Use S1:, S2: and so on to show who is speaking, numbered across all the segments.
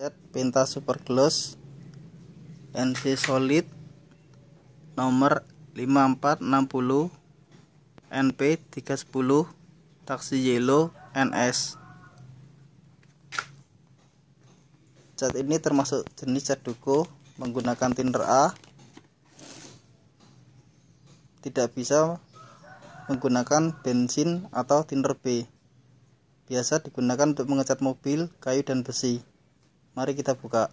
S1: cat pinta super gloss NC solid nomor 5460 NP 310 taksi yellow NS cat ini termasuk jenis cat duko menggunakan tinder A tidak bisa menggunakan bensin atau tinder B biasa digunakan untuk mengecat mobil, kayu, dan besi
S2: mari kita buka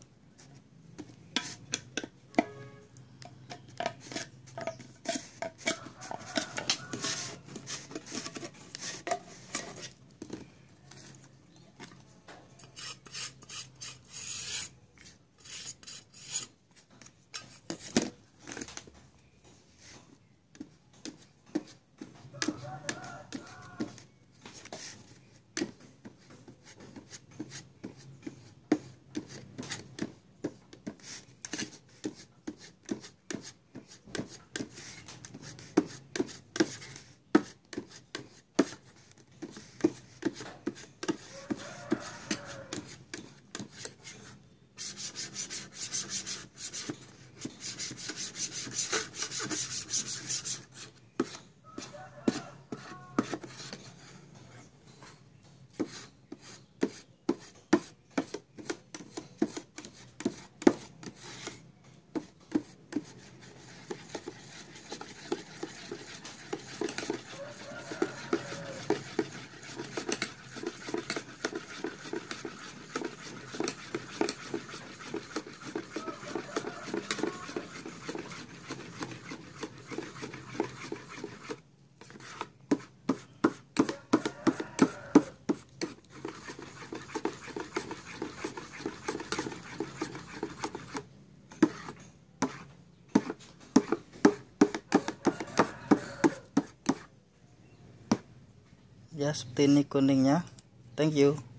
S3: ya seperti ini kuningnya
S4: thank you